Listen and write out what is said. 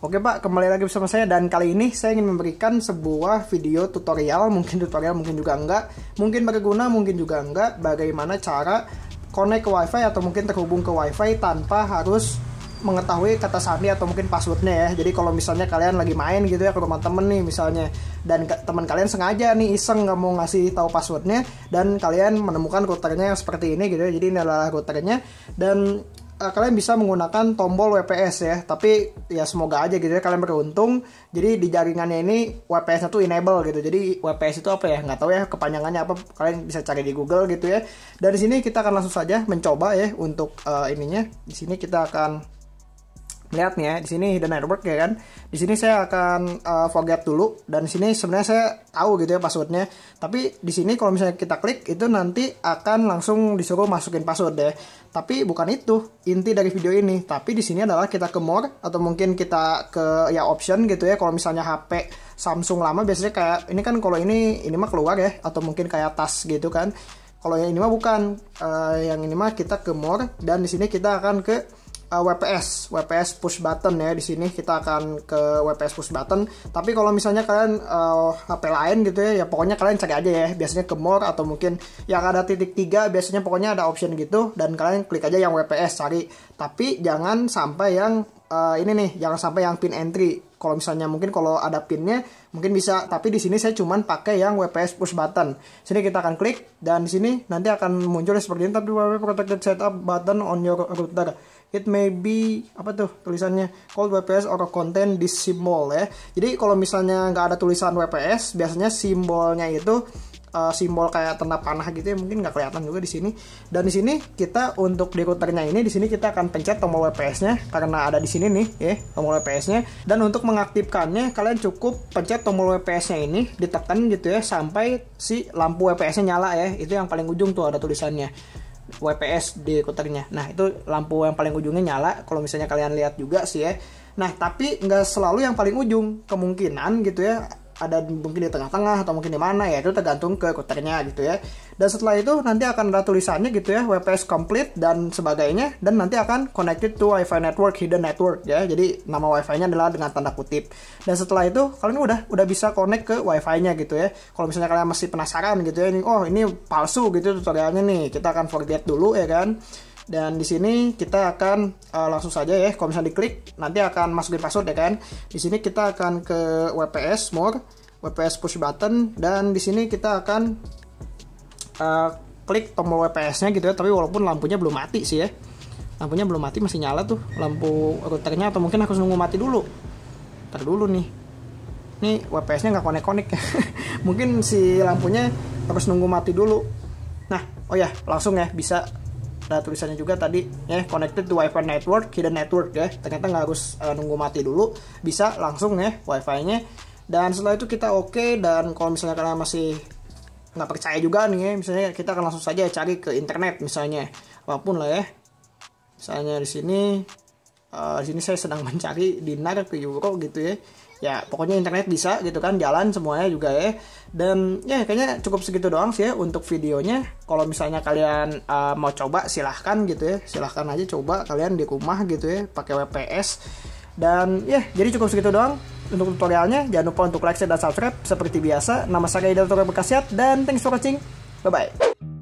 Oke Pak, kembali lagi bersama saya dan kali ini saya ingin memberikan sebuah video tutorial, mungkin tutorial mungkin juga enggak, mungkin berguna mungkin juga enggak, bagaimana cara connect ke wifi atau mungkin terhubung ke wifi tanpa harus mengetahui kata sandi atau mungkin passwordnya ya jadi kalau misalnya kalian lagi main gitu ya ke rumah temen nih misalnya dan teman kalian sengaja nih iseng nggak mau ngasih tahu passwordnya dan kalian menemukan routernya yang seperti ini gitu ya jadi ini adalah routernya dan uh, kalian bisa menggunakan tombol WPS ya. Tapi ya semoga aja gitu ya kalian beruntung. Jadi di jaringannya ini WPS itu enable gitu. Jadi WPS itu apa ya? Nggak tahu ya kepanjangannya apa. Kalian bisa cari di Google gitu ya. Dari sini kita akan langsung saja mencoba ya untuk uh, ininya. Di sini kita akan ya, di sini hidden network ya kan di sini saya akan uh, forget dulu dan di sini sebenarnya saya tahu gitu ya passwordnya tapi di sini kalau misalnya kita klik itu nanti akan langsung disuruh masukin password deh ya. tapi bukan itu inti dari video ini tapi di sini adalah kita ke more atau mungkin kita ke ya option gitu ya kalau misalnya HP Samsung lama biasanya kayak ini kan kalau ini ini mah keluar ya atau mungkin kayak tas gitu kan kalau yang ini mah bukan uh, yang ini mah kita ke more dan di sini kita akan ke uh, eh, WPS, WPS push button ya di sini kita akan ke WPS push button. Tapi kalau misalnya kalian uh, eh, HP lain gitu ya, ya pokoknya kalian cari aja ya. Biasanya ke more atau mungkin yang ada titik tiga, biasanya pokoknya ada option gitu dan kalian klik aja yang WPS cari. Tapi jangan sampai yang uh, ini nih, jangan sampai yang pin entry. Kalau misalnya mungkin kalau ada pinnya mungkin bisa, tapi di sini saya cuman pakai yang WPS push button. Sini kita akan klik dan di sini nanti akan muncul seperti ini tapi WPS protected setup button on your router it may be apa tuh tulisannya Call WPS or content this symbol ya. Jadi kalau misalnya nggak ada tulisan WPS, biasanya simbolnya itu uh, simbol kayak tanda panah gitu ya mungkin nggak kelihatan juga di sini. Dan di sini kita untuk dekoternya ini di sini kita akan pencet tombol WPS-nya karena ada di sini nih ya tombol WPS-nya. Dan untuk mengaktifkannya kalian cukup pencet tombol WPS-nya ini ditekan gitu ya sampai si lampu WPS-nya nyala ya. Itu yang paling ujung tuh ada tulisannya. WPS di routernya. Nah itu lampu yang paling ujungnya nyala. Kalau misalnya kalian lihat juga sih ya. Nah tapi nggak selalu yang paling ujung kemungkinan gitu ya ada mungkin di tengah-tengah atau mungkin di mana ya itu tergantung ke kuternya gitu ya dan setelah itu nanti akan ada tulisannya gitu ya WPS complete dan sebagainya dan nanti akan connected to WiFi network hidden network ya jadi nama WiFi-nya adalah dengan tanda kutip dan setelah itu kalian udah udah bisa connect ke WiFi-nya gitu ya kalau misalnya kalian masih penasaran gitu ya ini oh ini palsu gitu tutorialnya nih kita akan forget dulu ya kan dan di sini kita akan uh, langsung saja ya kalau misalnya diklik nanti akan masukin password ya kan di sini kita akan ke WPS more WPS push button dan di sini kita akan uh, klik tombol WPS-nya gitu ya tapi walaupun lampunya belum mati sih ya lampunya belum mati masih nyala tuh lampu routernya atau mungkin aku nunggu mati dulu ntar dulu nih ini WPS-nya nggak konek-konek ya mungkin si lampunya harus nunggu mati dulu nah oh ya langsung ya bisa ada tulisannya juga tadi ya connected to wifi network hidden network ya ternyata nggak harus uh, nunggu mati dulu bisa langsung ya wifi-nya dan setelah itu kita oke okay, dan kalau misalnya kalian masih nggak percaya juga nih ya, misalnya kita akan langsung saja cari ke internet misalnya apapun lah ya misalnya di sini uh, sini saya sedang mencari dinar ke euro gitu ya ya pokoknya internet bisa gitu kan jalan semuanya juga ya dan ya kayaknya cukup segitu doang sih ya untuk videonya kalau misalnya kalian uh, mau coba silahkan gitu ya silahkan aja coba kalian di rumah gitu ya pakai WPS dan ya jadi cukup segitu doang untuk tutorialnya jangan lupa untuk like share dan subscribe seperti biasa nama saya Idal Tukar Bekasiat dan thanks for watching bye bye